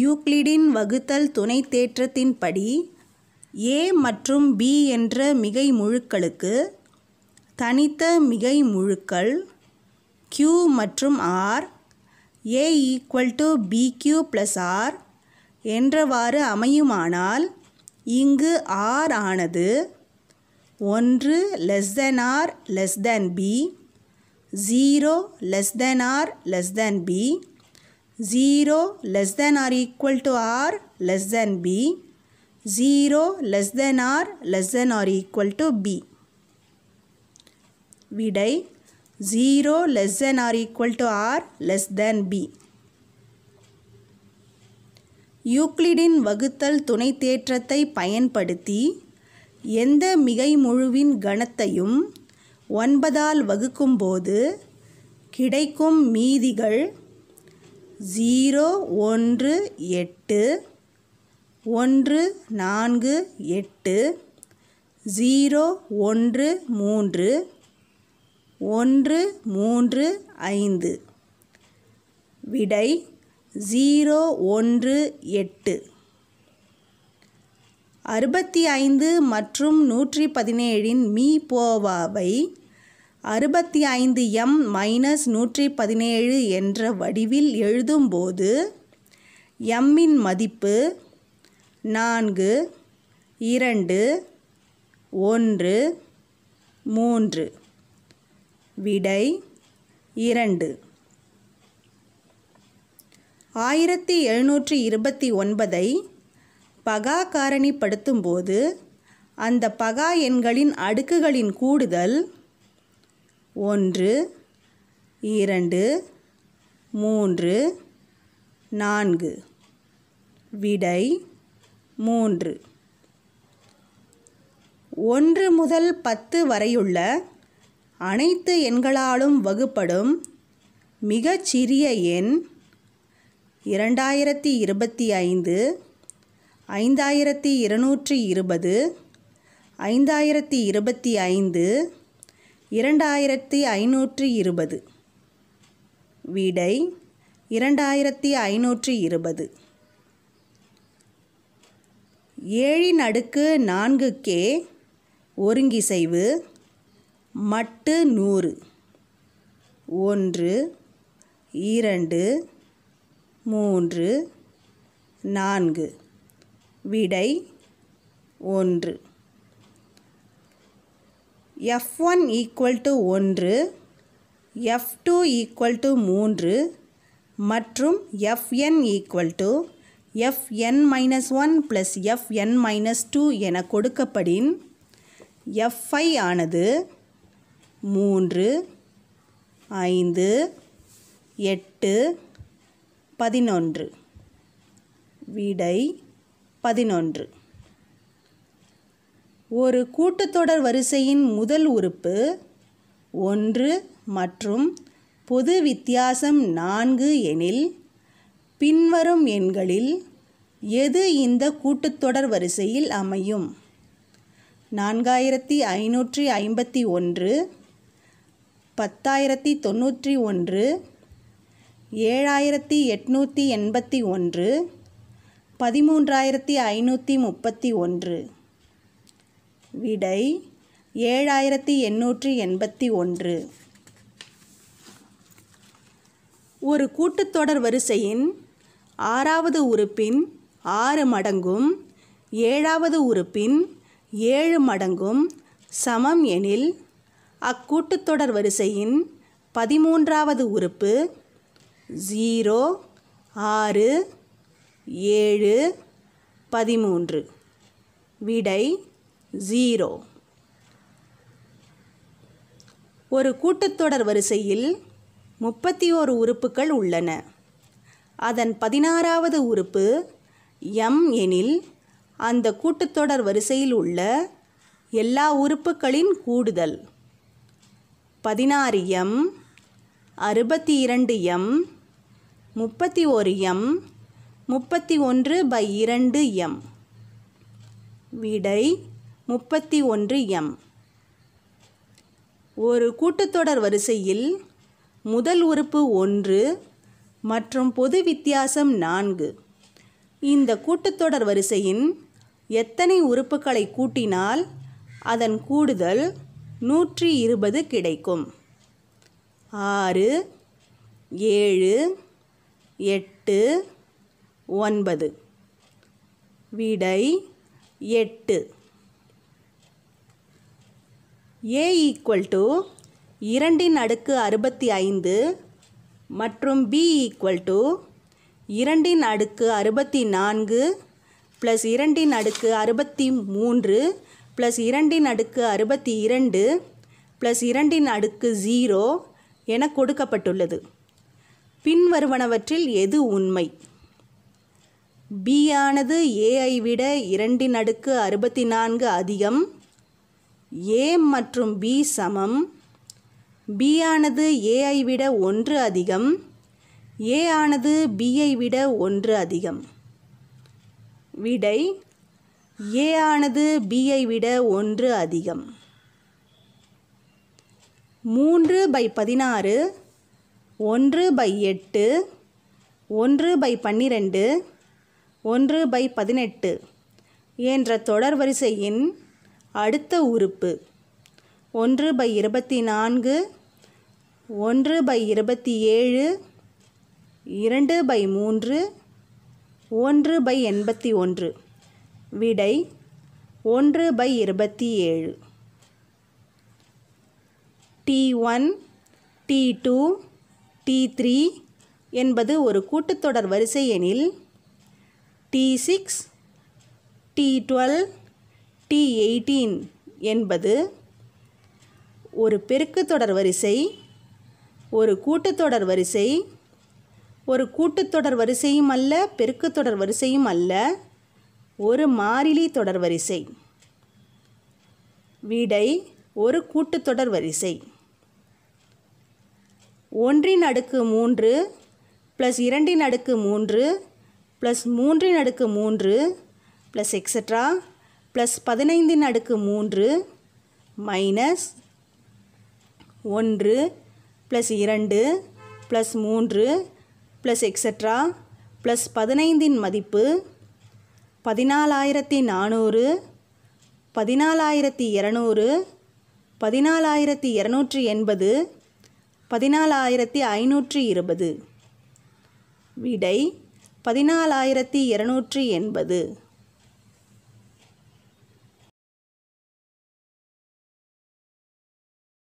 Euclidean வகுத்தல் துணை தேற்றத்தின்படி ஏ மற்றும் பி என்ற மிகை முழுக்களுக்கு தனித்த மிகை முழுக்கள் கியூ மற்றும் r a equal to b q plus r என்றவாறு அமையுமானால் இங்கு ஆர் ஆனது ஒன்று less than r less than b zero less than r less than b 0 less than or equal to r less than b 0 less than r less than or equal to b விடை 0 less than or equal to r less than b யூக்ளிடின் வகுத்தல் துணை தேற்றத்தை பயன்படுத்தி எந்த மிகை முழுவின் கணத்தையும் ஒன்பதால் வகுக்கும்போது கிடைக்கும் மீதிகள் ஜீரோ ஒன்று எட்டு ஒன்று நான்கு எட்டு ஜீரோ ஒன்று மூன்று ஒன்று மூன்று ஐந்து விடை ஜீரோ ஒன்று எட்டு அறுபத்தி ஐந்து மற்றும் நூற்றி பதினேழின் மீ போவாவை அறுபத்தி ஐந்து எம் மைனஸ் நூற்றி பதினேழு என்ற வடிவில் எழுதும்போது எம்மின் மதிப்பு நான்கு இரண்டு ஒன்று மூன்று விடை இரண்டு ஆயிரத்தி எழுநூற்றி இருபத்தி ஒன்பதை பகா காரணிப்படுத்தும்போது அந்த பகா எண்களின் அடுக்குகளின் கூடுதல் ஒன்று இரண்டு மூன்று நான்கு விடை மூன்று ஒன்று முதல் பத்து வரையுள்ள அனைத்து எண்களாலும் வகுப்படும் மிகச்சிறிய எண் இரண்டாயிரத்தி இருபத்தி ஐந்து ஐந்தாயிரத்தி இருநூற்றி இருபது ஐந்தாயிரத்தி இருபத்தி ஐந்து இரண்டாயிரத்தி ஐநூற்றி இருபது விடை இரண்டாயிரத்தி ஐநூற்றி இருபது ஏழின் அடுக்கு நான்கு கே ஒருங்கிசைவு மட்டு நூறு ஒன்று இரண்டு மூன்று நான்கு விடை ஒன்று எஃப் ஒன் ஈக்குவல் டு ஒன்று எஃப் டூ ஈக்குவல் டு மூன்று மற்றும் f n equal to f n minus one plus f n minus two என கொடுக்கப்படின் எஃப்ஐ ஆனது மூன்று ஐந்து எட்டு பதினொன்று விடை பதினொன்று ஒரு கூட்டுத்தொடர் வரிசையின் முதல் உறுப்பு ஒன்று மற்றும் பொது வித்தியாசம் நான்கு எனில் பின்வரும் எண்களில் எது இந்த கூட்டுத்தொடர் வரிசையில் அமையும் நான்காயிரத்தி ஐநூற்றி ஐம்பத்தி ஒன்று பத்தாயிரத்தி தொண்ணூற்றி ஒன்று ஏழாயிரத்தி எட்நூற்றி எண்பத்தி ஒன்று பதிமூன்றாயிரத்தி ஐநூற்றி முப்பத்தி ஒன்று விடை ஏழாயிரத்தி எண்ணூற்றி எண்பத்தி ஒன்று ஒரு கூட்டுத்தொடர் வரிசையின் ஆறாவது உறுப்பின் ஆறு மடங்கும் ஏழாவது உறுப்பின் ஏழு மடங்கும் சமம் எனில் அக்கூட்டுத்தொடர் வரிசையின் பதிமூன்றாவது உறுப்பு ஜீரோ ஆறு ஏழு பதிமூன்று விடை ஜீரோ ஒரு கூட்டத்தொடர் வரிசையில் முப்பத்தி ஓரு உறுப்புகள் உள்ளன அதன் பதினாறாவது உறுப்பு எம் எனில் அந்த கூட்டத்தொடர் வரிசையில் உள்ள எல்லா உறுப்புகளின் கூடுதல் பதினாறு எம் அறுபத்தி இரண்டு எம் முப்பத்தி ஒரு எம் முப்பத்தி ஒன்று பை இரண்டு எம் விடை முப்பத்தி ஒன்று எம் ஒரு கூட்டத்தொடர் வரிசையில் முதல் உறுப்பு ஒன்று மற்றும் பொது வித்தியாசம் நான்கு இந்த கூட்டத்தொடர் வரிசையின் எத்தனை உறுப்புகளை கூட்டினால் அதன் கூடுதல் நூற்றி இருபது கிடைக்கும் ஆறு ஏழு எட்டு ஒன்பது விடை எட்டு ஏ ஈக்குவல் டு இரண்டின் அடுக்கு அறுபத்தி ஐந்து மற்றும் பி ஈக்குவல் டு இரண்டின் அடுக்கு அறுபத்தி நான்கு ப்ளஸ் இரண்டின் அடுக்கு அறுபத்தி மூன்று ப்ளஸ் இரண்டின் அடுக்கு அறுபத்தி இரண்டு ப்ளஸ் இரண்டின் அடுக்கு ஜீரோ என கொடுக்கப்பட்டுள்ளது பின்வருவனவற்றில் எது உண்மை பி ஆனது ஏஐ விட இரண்டின் அடுக்கு அறுபத்தி நான்கு அதிகம் ஏ மற்றும் பி சமம் பி ஆனது ஏஐ விட ஒன்று அதிகம் ஏ ஆனது பிஐ விட ஒன்று அதிகம் விடை ஏ ஆனது பிஐ விட ஒன்று அதிகம் மூன்று பை பதினாறு ஒன்று பை எட்டு ஒன்று பை பன்னிரெண்டு ஒன்று பை பதினெட்டு என்ற தொடர் வரிசையின் அடுத்த உறுப்பு ஒன்று பை இருபத்தி நான்கு ஒன்று பை இருபத்தி ஏழு இரண்டு பை மூன்று ஒன்று பை எண்பத்தி ஒன்று விடை ஒன்று பை இருபத்தி ஏழு t one t two t three என்பது ஒரு கூட்டுத்தொடர் வரிசை எனில் t six t twelve t eighteen என்பது ஒரு பெருக்குத்தொடர் வரிசை ஒரு கூட்டுத்தொடர் வரிசை ஒரு கூட்டுத்தொடர் வரிசையும் அல்ல பெருக்குத்தொடர் வரிசையும் அல்ல ஒரு மாறிலி தொடர் வரிசை விடை ஒரு கூட்டுத்தொடர் வரிசை ஒன்றின் அடுக்கு மூன்று ப்ளஸ் இரண்டின் அடுக்கு மூன்று ப்ளஸ் மூன்றின் அடுக்கு மூன்று ப்ளஸ் எக்ஸட்ரா ப்ளஸ் பதினைந்தின் அடுக்கு மூன்று மைனஸ் ஒன்று ப்ளஸ் இரண்டு ப்ளஸ் மூன்று ப்ளஸ் எக்ஸட்ரா ப்ளஸ் பதினைந்தின் மதிப்பு பதினாலாயிரத்தி நானூறு பதினாலாயிரத்தி இரநூறு பதினாலாயிரத்தி இரநூற்றி எண்பது பதினாலாயிரத்தி ஐநூற்றி இருபது விடை பதினாலாயிரத்தி இரநூற்றி எண்பது